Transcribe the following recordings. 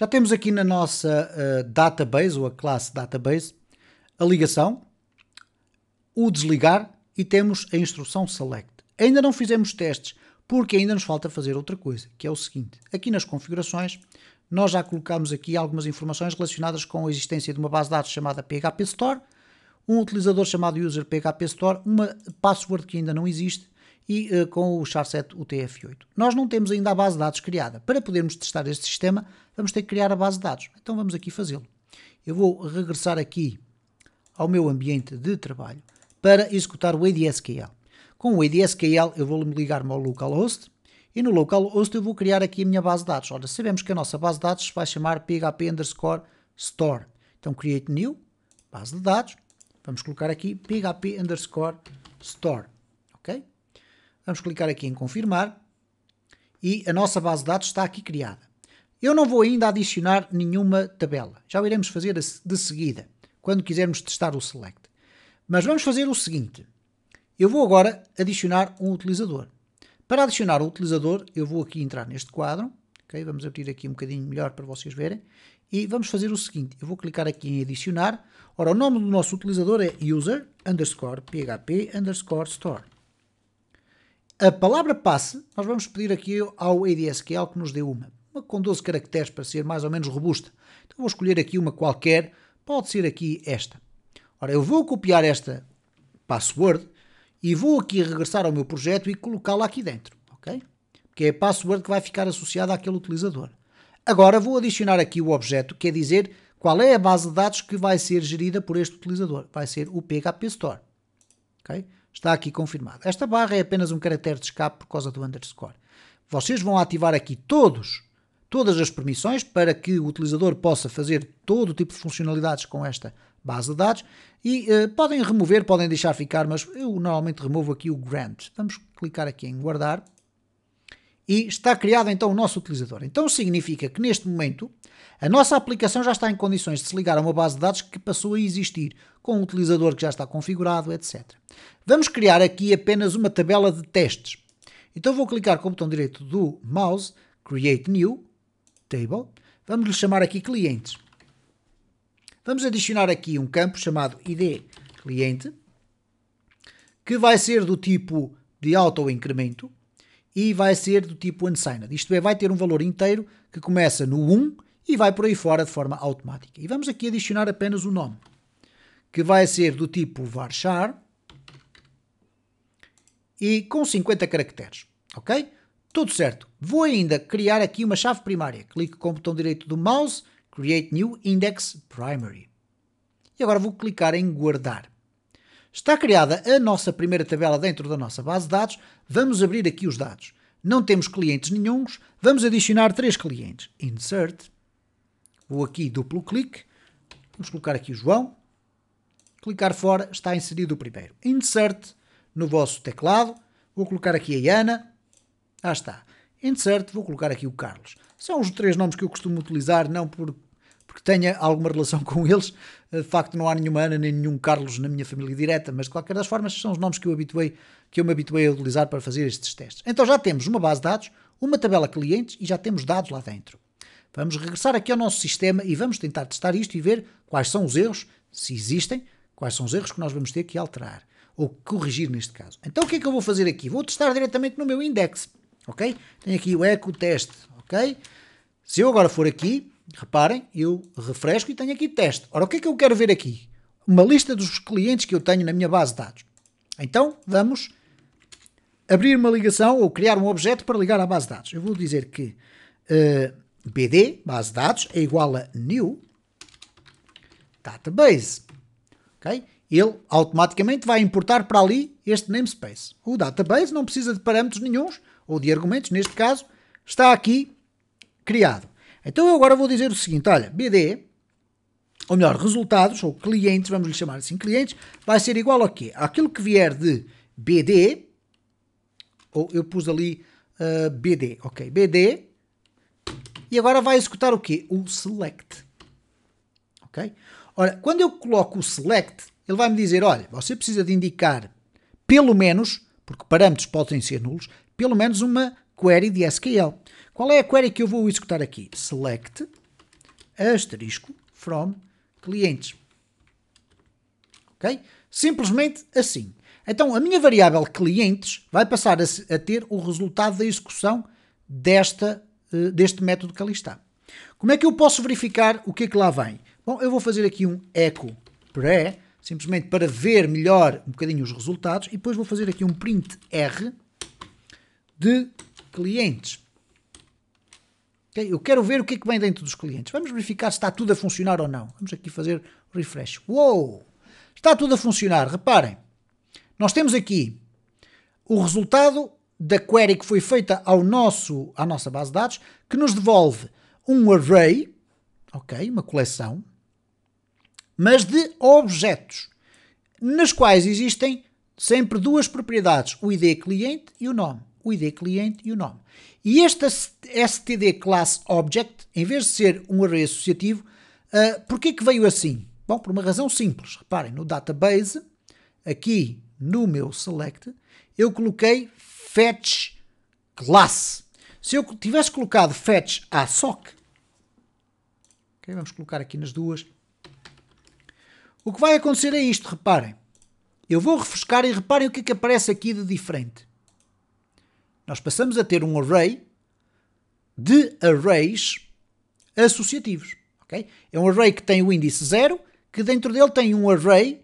Já temos aqui na nossa uh, database, ou a classe database, a ligação, o desligar e temos a instrução select. Ainda não fizemos testes, porque ainda nos falta fazer outra coisa, que é o seguinte. Aqui nas configurações, nós já colocamos aqui algumas informações relacionadas com a existência de uma base de dados chamada PHP Store, um utilizador chamado user PHP Store, uma password que ainda não existe e uh, com o charset UTF-8. Nós não temos ainda a base de dados criada. Para podermos testar este sistema, vamos ter que criar a base de dados. Então vamos aqui fazê-lo. Eu vou regressar aqui ao meu ambiente de trabalho para executar o ADSQL. Com o ADSQL eu vou ligar-me ao localhost e no localhost eu vou criar aqui a minha base de dados. Ora, sabemos que a nossa base de dados vai chamar php underscore store. Então create new, base de dados, vamos colocar aqui php underscore store. Vamos clicar aqui em confirmar e a nossa base de dados está aqui criada. Eu não vou ainda adicionar nenhuma tabela. Já o iremos fazer de seguida, quando quisermos testar o select. Mas vamos fazer o seguinte. Eu vou agora adicionar um utilizador. Para adicionar o utilizador, eu vou aqui entrar neste quadro. Okay? Vamos abrir aqui um bocadinho melhor para vocês verem. E vamos fazer o seguinte. Eu vou clicar aqui em adicionar. Ora, o nome do nosso utilizador é user underscore php underscore store a palavra passe, nós vamos pedir aqui ao ADSQL que nos dê uma, uma com 12 caracteres para ser mais ou menos robusta. Então vou escolher aqui uma qualquer, pode ser aqui esta. Ora, eu vou copiar esta password e vou aqui regressar ao meu projeto e colocá-la aqui dentro, ok? Porque é a password que vai ficar associada àquele utilizador. Agora vou adicionar aqui o objeto, quer dizer qual é a base de dados que vai ser gerida por este utilizador. Vai ser o PHP Store, ok? Está aqui confirmado. Esta barra é apenas um caractere de escape por causa do underscore. Vocês vão ativar aqui todos, todas as permissões para que o utilizador possa fazer todo o tipo de funcionalidades com esta base de dados e uh, podem remover, podem deixar ficar, mas eu normalmente removo aqui o grant. Vamos clicar aqui em guardar e está criado então o nosso utilizador. Então significa que neste momento a nossa aplicação já está em condições de se ligar a uma base de dados que passou a existir, com um utilizador que já está configurado, etc. Vamos criar aqui apenas uma tabela de testes. Então vou clicar com o botão direito do mouse, Create New Table. Vamos lhe chamar aqui Clientes. Vamos adicionar aqui um campo chamado ID Cliente, que vai ser do tipo de auto-incremento e vai ser do tipo unsigned. Isto é, vai ter um valor inteiro que começa no 1 e vai por aí fora de forma automática. E vamos aqui adicionar apenas o nome, que vai ser do tipo varchar e com 50 caracteres, ok? Tudo certo. Vou ainda criar aqui uma chave primária. Clico com o botão direito do mouse, Create New Index Primary. E agora vou clicar em guardar. Está criada a nossa primeira tabela dentro da nossa base de dados. Vamos abrir aqui os dados. Não temos clientes nenhums. Vamos adicionar três clientes. Insert. Vou aqui duplo clique. Vamos colocar aqui o João. Clicar fora. Está inserido o primeiro. Insert no vosso teclado. Vou colocar aqui a Ana. Ah está. Insert. Vou colocar aqui o Carlos. São os três nomes que eu costumo utilizar, não por porque tenha alguma relação com eles. De facto, não há nenhuma Ana nem nenhum Carlos na minha família direta, mas de qualquer das formas são os nomes que eu, habituei, que eu me habituei a utilizar para fazer estes testes. Então já temos uma base de dados, uma tabela clientes e já temos dados lá dentro. Vamos regressar aqui ao nosso sistema e vamos tentar testar isto e ver quais são os erros, se existem, quais são os erros que nós vamos ter que alterar ou corrigir neste caso. Então o que é que eu vou fazer aqui? Vou testar diretamente no meu index, ok? Tenho aqui o eco teste, ok? Se eu agora for aqui, Reparem, eu refresco e tenho aqui teste. Ora, o que é que eu quero ver aqui? Uma lista dos clientes que eu tenho na minha base de dados. Então, vamos abrir uma ligação ou criar um objeto para ligar à base de dados. Eu vou dizer que uh, eh, BD, base de dados, é igual a new database. Okay? Ele automaticamente vai importar para ali este namespace. O database não precisa de parâmetros nenhums ou de argumentos, neste caso, está aqui criado. Então eu agora vou dizer o seguinte: olha, BD, ou melhor, resultados, ou clientes, vamos lhe chamar assim, clientes, vai ser igual a quê? Aquilo que vier de BD, ou eu pus ali uh, ah, BD, ok, BD, e agora vai executar o quê? O select. Ok? Ora, quando eu coloco o select, ele vai me dizer, olha, você precisa de indicar pelo menos, porque parâmetros podem ser nulos, pelo menos uma query de SQL. Qual é a query que eu vou executar aqui? Select asterisco from clientes. Ok? Simplesmente assim. Então, a minha variável clientes vai passar a, ter o resultado da execução desta, eh, deste método que ali está. Como é que eu posso verificar o que é que lá vem? Bom, eu vou fazer aqui um echo pré, simplesmente para ver melhor um bocadinho os resultados, e depois vou fazer aqui um print R de clientes. Okay? Eu quero ver o que é que vem dentro dos clientes. Vamos verificar se está tudo a funcionar ou não. Vamos aqui fazer refresh. Uou! Está tudo a funcionar. Reparem, nós temos aqui o resultado da query que foi feita ao nosso, à nossa base de dados, que nos devolve um array, ok, uma coleção, mas de objetos, nas quais existem sempre duas propriedades, o ID cliente e o nome o ID cliente e o nome. E este std class object, em vez de ser um array associativo, uh, porquê que veio assim? Bom, por uma razão simples. Reparem, no database, aqui no meu select, eu coloquei fetch class. Se eu tivesse colocado fetch asoc, okay, vamos colocar aqui nas duas, o que vai acontecer é isto, reparem. Eu vou refrescar e reparem o que é que aparece aqui de diferente. Nós passamos a ter um array de arrays associativos. Okay? É um array que tem o índice 0, que dentro dele tem um array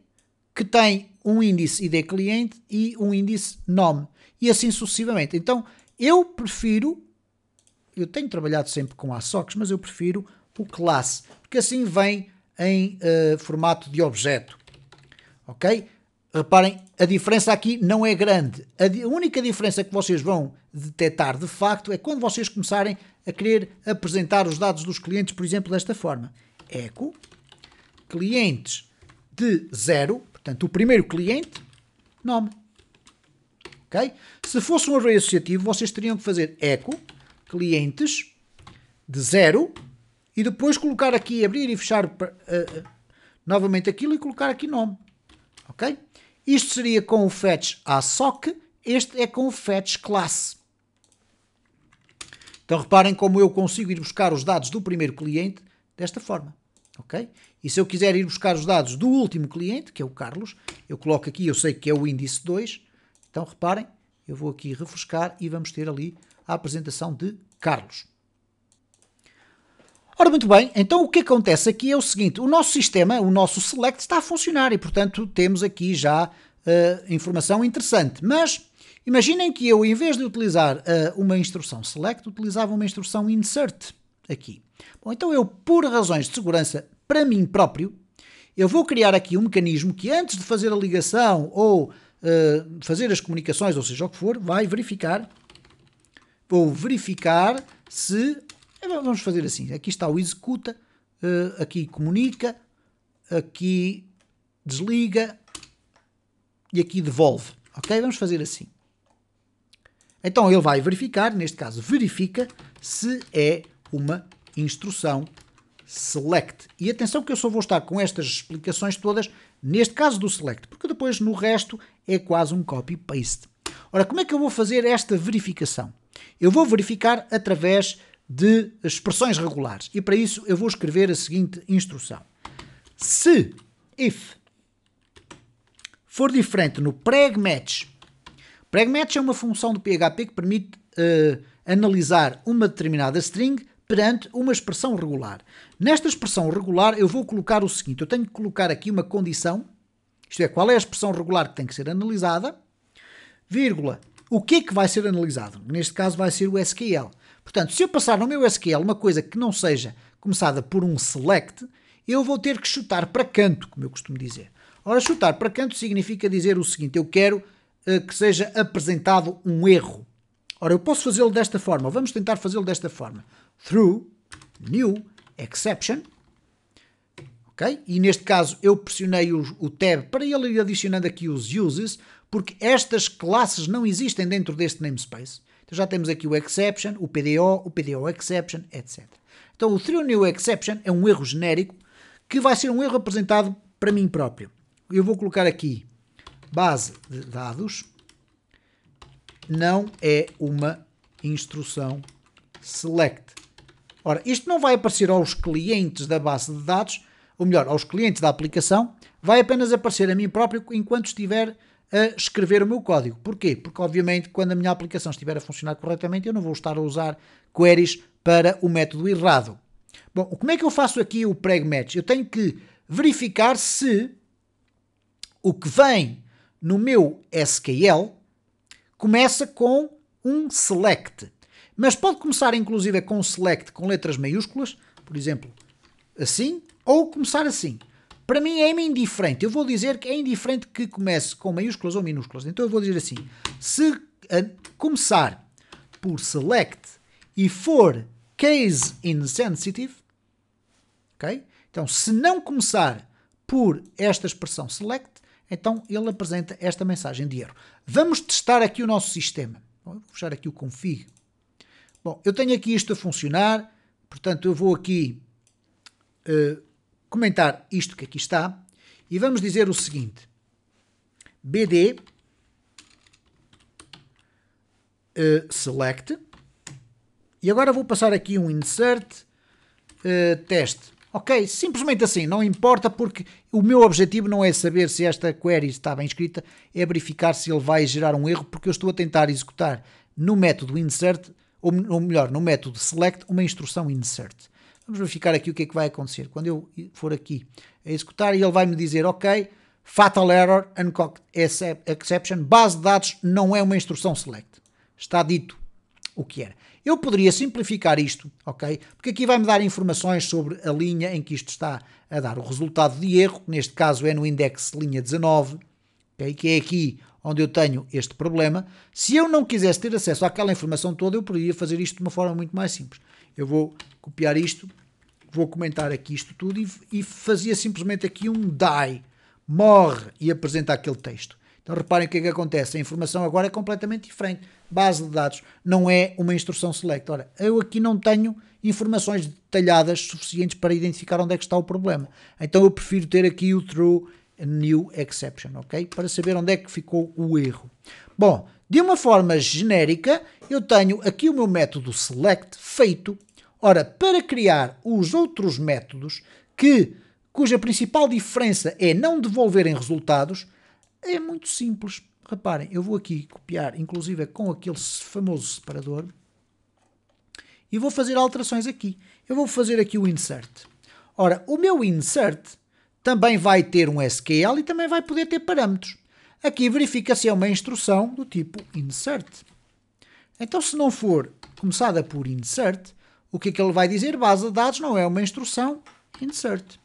que tem um índice ID cliente e um índice nome. E assim sucessivamente. Então, eu prefiro, eu tenho trabalhado sempre com ASOCs, mas eu prefiro o classe, porque assim vem em uh, formato de objeto. Ok? Reparem, a diferença aqui não é grande. A única diferença que vocês vão detectar de facto é quando vocês começarem a querer apresentar os dados dos clientes, por exemplo, desta forma. Eco, clientes de zero, portanto, o primeiro cliente, nome. Ok? Se fosse um array associativo, vocês teriam que fazer eco, clientes de zero, e depois colocar aqui, abrir e fechar uh, uh, novamente aquilo e colocar aqui nome. Ok? Isto seria com o fetch ASOC, este é com o fetch classe. Então reparem como eu consigo ir buscar os dados do primeiro cliente desta forma. Okay? E se eu quiser ir buscar os dados do último cliente, que é o Carlos, eu coloco aqui, eu sei que é o índice 2, então reparem, eu vou aqui refrescar e vamos ter ali a apresentação de Carlos. Ora, muito bem, então o que acontece aqui é o seguinte: o nosso sistema, o nosso select, está a funcionar e, portanto, temos aqui já uh, informação interessante. Mas imaginem que eu, em vez de utilizar uh, uma instrução select, utilizava uma instrução insert aqui. Bom, então eu, por razões de segurança para mim próprio, eu vou criar aqui um mecanismo que, antes de fazer a ligação ou uh, fazer as comunicações, ou seja o que for, vai verificar. Vou verificar se é, vamos fazer assim. Aqui está o executa, eh, aqui comunica, aqui desliga e aqui devolve. Ok? Vamos fazer assim. Então ele vai verificar, neste caso verifica, se é uma instrução select. E atenção que eu só vou estar com estas explicações todas neste caso do select, porque depois no resto é quase um copy-paste. Ora, como é que eu vou fazer esta verificação? Eu vou verificar através de expressões regulares. E para isso eu vou escrever a seguinte instrução. Se if for diferente no preg-match, preg-match é uma função do PHP que permite uh, analisar uma determinada string perante uma expressão regular. Nesta expressão regular eu vou colocar o seguinte, eu tenho que colocar aqui uma condição, isto é, qual é a expressão regular que tem que ser analisada, vírgula, o que é que vai ser analisado? Neste caso vai ser o SQL. Portanto, se eu passar no meu SQL uma coisa que não seja começada por um select, eu vou ter que chutar para canto, como eu costumo dizer. Ora, chutar para canto significa dizer o seguinte: eu quero uh, que seja apresentado um erro. Ora, eu posso fazê-lo desta forma, vamos tentar fazê-lo desta forma. Through new exception. Ok? E neste caso eu pressionei o, o tab para ele ir adicionando aqui os uses, porque estas classes não existem dentro deste namespace. Então já temos aqui o exception, o PDO, o PDO exception, etc. Então o through new exception é um erro genérico que vai ser um erro apresentado para mim próprio. Eu vou colocar aqui base de dados não é uma instrução select. Ora, isto não vai aparecer aos clientes da base de dados, ou melhor, aos clientes da aplicação, vai apenas aparecer a mim próprio enquanto estiver a escrever o meu código. Porquê? Porque, obviamente, quando a minha aplicação estiver a funcionar corretamente, eu não vou estar a usar queries para o método errado. Bom, como é que eu faço aqui o preg match? Eu tenho que verificar se o que vem no meu SQL começa com um select. Mas pode começar inclusive com select com letras maiúsculas, por exemplo, assim, ou começar assim. Para mim é indiferente. Eu vou dizer que é indiferente que comece com maiúsculas ou minúsculas. Então eu vou dizer assim: se começar por select e for case insensitive, ok? Então, se não começar por esta expressão select, então ele apresenta esta mensagem de erro. Vamos testar aqui o nosso sistema. Vou fechar aqui o config. Bom, eu tenho aqui isto a funcionar, portanto eu vou aqui uh, comentar isto que aqui está e vamos dizer o seguinte: BD uh, eh, select e agora vou passar aqui um insert uh, eh, test. Ok? Simplesmente assim, não importa porque o meu objetivo não é saber se esta query está bem escrita, é verificar se ele vai gerar um erro, porque eu estou a tentar executar no método insert, ou, ou melhor, no método select, uma instrução insert vamos verificar aqui o que é que vai acontecer. Quando eu for aqui a executar, ele vai me dizer, ok, fatal error, uncocked exception, base de dados não é uma instrução select. Está dito o que era. Eu poderia simplificar isto, ok? Porque aqui vai-me dar informações sobre a linha em que isto está a dar o resultado de erro, que neste caso é no index linha 19, okay? que é aqui onde eu tenho este problema. Se eu não quisesse ter acesso àquela informação toda, eu poderia fazer isto de uma forma muito mais simples. Eu vou copiar isto, vou comentar aqui isto tudo e, e fazia simplesmente aqui um die, morre e apresenta aquele texto. Então reparem o que é que acontece. A informação agora é completamente diferente. Base de dados não é uma instrução select. Ora, eu aqui não tenho informações detalhadas suficientes para identificar onde é que está o problema. Então eu prefiro ter aqui o true new exception, ok? Para saber onde é que ficou o erro. Bom, de uma forma genérica, eu tenho aqui o meu método select feito Ora, para criar os outros métodos que cuja principal diferença é não devolverem resultados, é muito simples. Reparem, eu vou aqui copiar, inclusive com aquele famoso separador, e vou fazer alterações aqui. Eu vou fazer aqui o insert. Ora, o meu insert também vai ter um SQL e também vai poder ter parâmetros. Aqui verifica-se é uma instrução do tipo insert. Então, se não for começada por insert, o que é que ele vai dizer? Base de dados não é uma instrução, insert.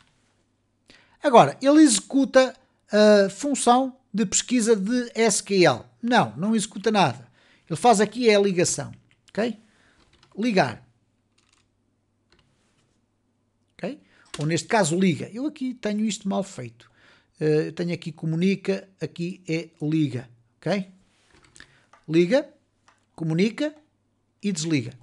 Agora, ele executa a função de pesquisa de SQL. Não, não executa nada. Ele faz aqui é a ligação, ok? Ligar. Ok? Ou neste caso liga. Eu aqui tenho isto mal feito. Uh, tenho aqui comunica, aqui é liga, ok? Liga, comunica e desliga.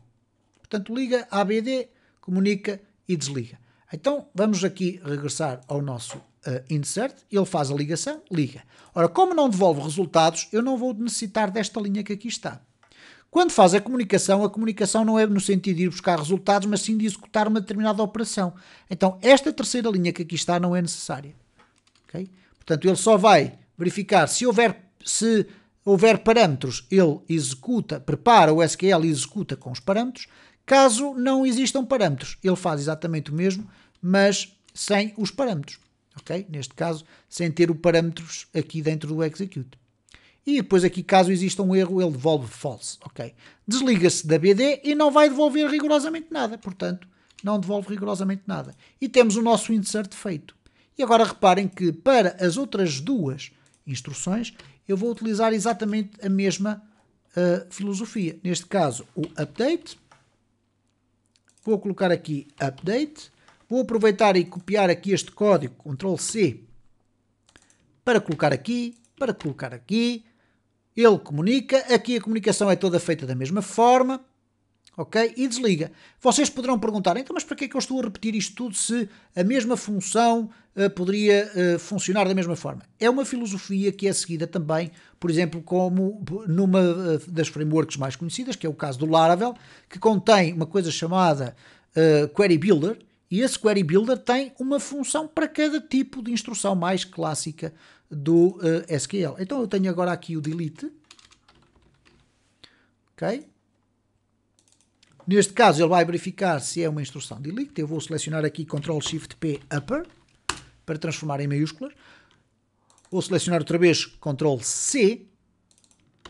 Portanto, liga a ABD, comunica e desliga. Então, vamos aqui regressar ao nosso uh, insert. Ele faz a ligação, liga. Ora, como não devolve resultados, eu não vou necessitar desta linha que aqui está. Quando faz a comunicação, a comunicação não é no sentido de ir buscar resultados, mas sim de executar uma determinada operação. Então, esta terceira linha que aqui está não é necessária. Okay? Portanto, ele só vai verificar se houver, se houver parâmetros, ele executa, prepara o SQL e executa com os parâmetros. Caso não existam parâmetros, ele faz exatamente o mesmo, mas sem os parâmetros. Okay? Neste caso, sem ter os parâmetros aqui dentro do execute. E depois aqui, caso exista um erro, ele devolve false. Okay? Desliga-se da BD e não vai devolver rigorosamente nada. Portanto, não devolve rigorosamente nada. E temos o nosso insert feito. E agora reparem que para as outras duas instruções, eu vou utilizar exatamente a mesma uh, filosofia. Neste caso, o update Vou colocar aqui Update. Vou aproveitar e copiar aqui este código, Ctrl C, para colocar aqui, para colocar aqui. Ele comunica. Aqui a comunicação é toda feita da mesma forma ok? E desliga. Vocês poderão perguntar, então, mas para que é que eu estou a repetir isto tudo se a mesma função uh, poderia uh, funcionar da mesma forma? É uma filosofia que é seguida também, por exemplo, como numa uh, das frameworks mais conhecidas, que é o caso do Laravel, que contém uma coisa chamada Query Builder, e esse Query Builder tem uma função para cada tipo de instrução mais clássica do SQL. Então eu tenho agora aqui o delete, ok? Neste caso, ele vai verificar se é uma instrução delete. Eu vou selecionar aqui Ctrl Shift P Upper para transformar em maiúsculas. Vou selecionar outra vez Ctrl C,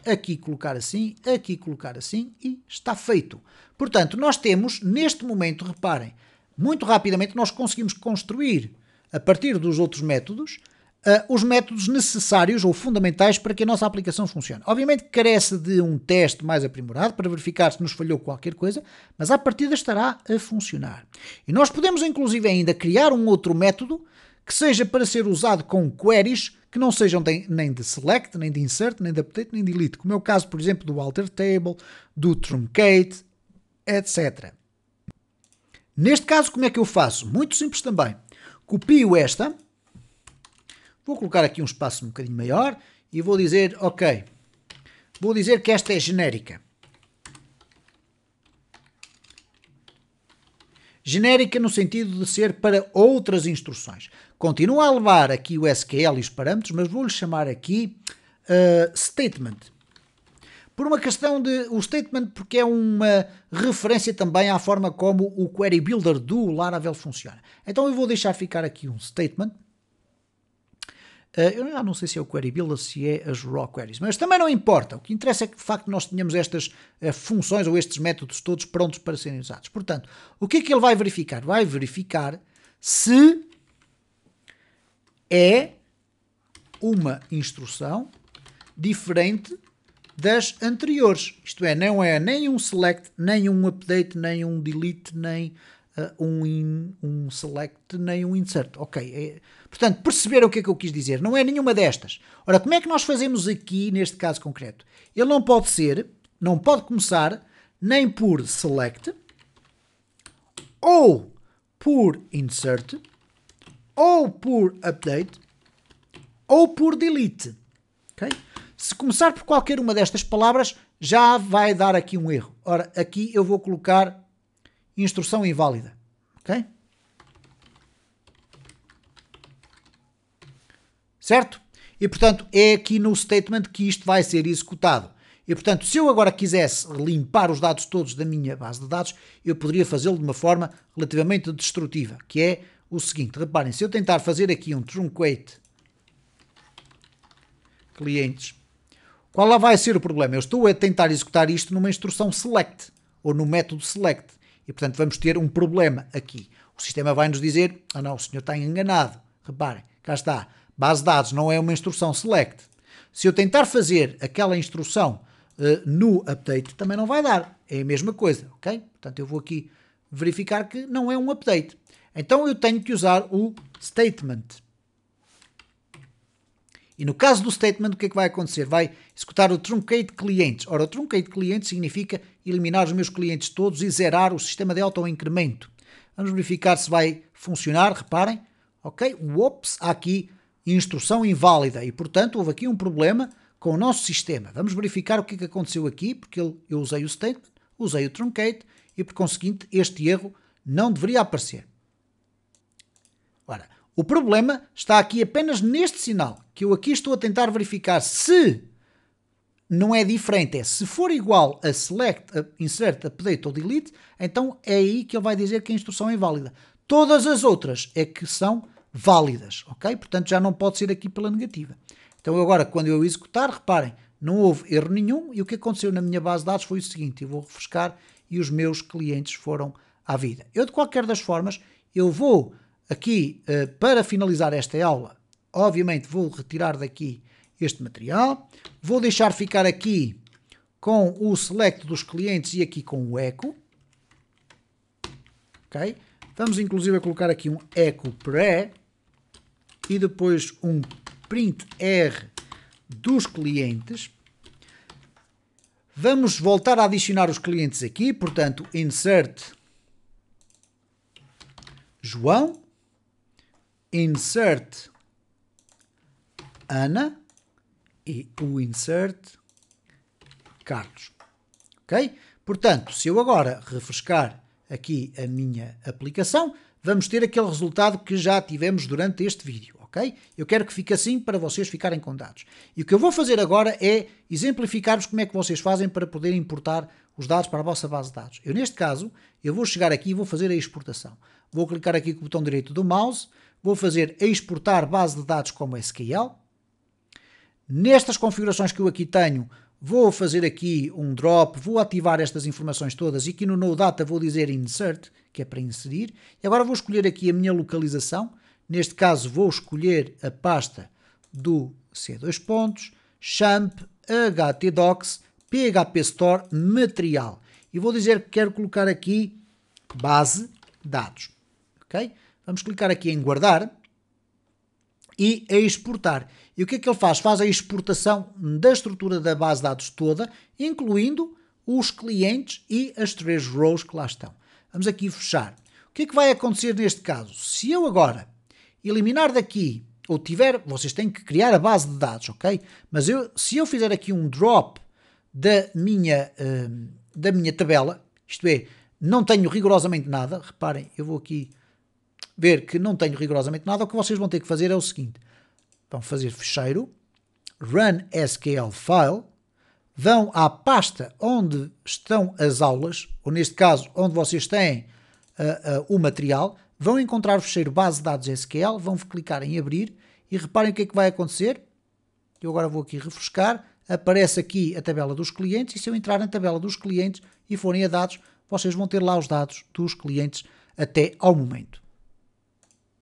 aqui colocar assim, aqui colocar assim e está feito. Portanto, nós temos neste momento, reparem, muito rapidamente nós conseguimos construir a partir dos outros métodos uh, os métodos necessários ou fundamentais para que a nossa aplicação funcione. Obviamente carece de um teste mais aprimorado para verificar se nos falhou qualquer coisa, mas à partida estará a funcionar. E nós podemos inclusive ainda criar um outro método que seja para ser usado com queries que não sejam de, nem de select, nem de insert, nem de update, nem de delete, como é o caso, por exemplo, do alter table, do truncate, etc. Neste caso, como é que eu faço? Muito simples também. Copio esta, Vou colocar aqui um espaço um bocadinho maior e vou dizer, ok, vou dizer que esta é genérica. Genérica no sentido de ser para outras instruções. Continua a levar aqui o SQL e os parâmetros, mas vou-lhe chamar aqui uh, statement. Por uma questão de o statement, porque é uma referência também à forma como o Query Builder do Laravel funciona. Então eu vou deixar ficar aqui um statement eh, eu já não sei se é o query builder, se é as raw queries, mas também não importa. O que interessa é que de facto nós tenhamos estas eh, funções ou estes métodos todos prontos para serem usados. Portanto, o que é que ele vai verificar? Vai verificar se é uma instrução diferente das anteriores. Isto é, não é nem um select, nem um update, nem um delete, nem uh, um, in, um select nem um insert. Ok. É, portanto, perceberam o que é que eu quis dizer. Não é nenhuma destas. Ora, como é que nós fazemos aqui neste caso concreto? Ele não pode ser, não pode começar nem por select ou por insert ou por update ou por delete. ok Se começar por qualquer uma destas palavras, já vai dar aqui um erro. Ora, aqui eu vou colocar instrução inválida. Ok? Certo? E portanto é aqui no statement que isto vai ser executado. E portanto, se eu agora quisesse limpar os dados todos da minha base de dados, eu poderia fazê-lo de uma forma relativamente destrutiva, que é o seguinte: reparem, se eu tentar fazer aqui um truncate clientes, qual lá vai ser o problema? Eu estou a tentar executar isto numa instrução select ou no método select. E, portanto, vamos ter um problema aqui. O sistema vai nos dizer: ah, não, o senhor está enganado. Reparem, cá está. Base de dados não é uma instrução select. Se eu tentar fazer aquela instrução uh, no update, também não vai dar. É a mesma coisa, ok? Portanto, eu vou aqui verificar que não é um update. Então, eu tenho que usar o statement. E no caso do statement, o que é que vai acontecer? Vai executar o truncate clientes. Ora, o truncate clientes significa eliminar os meus clientes todos e zerar o sistema de auto-incremento. Vamos verificar se vai funcionar, reparem. Ok, ups, há aqui instrução inválida e, portanto, houve aqui um problema com o nosso sistema. Vamos verificar o que é que aconteceu aqui, porque eu usei o statement, usei o truncate e, por conseguinte, este erro não deveria aparecer. Ora, o problema está aqui apenas neste sinal, que eu aqui estou a tentar verificar se não é diferente, é se for igual a select, a insert, update ou delete, então é aí que ele vai dizer que a instrução é inválida. Todas as outras é que são válidas, ok? Portanto, já não pode ser aqui pela negativa. Então, agora, quando eu executar, reparem, não houve erro nenhum e o que aconteceu na minha base de dados foi o seguinte, eu vou refrescar e os meus clientes foram à vida. Eu, de qualquer das formas, eu vou aqui, eh, para finalizar esta aula, obviamente vou retirar daqui este material, vou deixar ficar aqui com o select dos clientes e aqui com o echo, ok? Vamos inclusive colocar aqui um echo pré e depois um print r dos clientes. Vamos voltar a adicionar os clientes aqui, portanto, insert João, insert Ana e o insert Carlos. Ok? Portanto, se eu agora refrescar aqui a minha aplicação, vamos ter aquele resultado que já tivemos durante este vídeo, ok? Eu quero que fique assim para vocês ficarem com dados. E o que eu vou fazer agora é exemplificar-vos como é que vocês fazem para poderem importar os dados para a vossa base de dados. Eu, neste caso, eu vou chegar aqui e vou fazer a exportação. Vou clicar aqui com o botão direito do mouse, vou fazer é exportar base de dados como SQL. Nestas configurações que eu aqui tenho, vou fazer aqui um drop, vou ativar estas informações todas e aqui no NoData vou dizer Insert, que é para inserir. E agora vou escolher aqui a minha localização. Neste caso vou escolher a pasta do C2 pontos, champ, htdocs, php store, material. E vou dizer que quero colocar aqui base dados. ok? Vamos clicar aqui em guardar e a exportar. E o que é que ele faz? Faz a exportação da estrutura da base de dados toda, incluindo os clientes e as três rows que lá estão. Vamos aqui fechar. O que é que vai acontecer neste caso? Se eu agora eliminar daqui, ou tiver, vocês têm que criar a base de dados, ok? Mas eu, se eu fizer aqui um drop da minha, eh, da minha tabela, isto é, não tenho rigorosamente nada, reparem, eu vou aqui ver que não tenho rigorosamente nada, o que vocês vão ter que fazer é o seguinte: vão fazer fecheiro, run SQL file, vão à pasta onde estão as aulas, ou neste caso, onde vocês têm uh, uh, o material, vão encontrar o fecheiro base de dados SQL, vão clicar em abrir e reparem o que é que vai acontecer. Eu agora vou aqui refrescar, aparece aqui a tabela dos clientes e se eu entrar na tabela dos clientes e forem a dados, vocês vão ter lá os dados dos clientes até ao momento.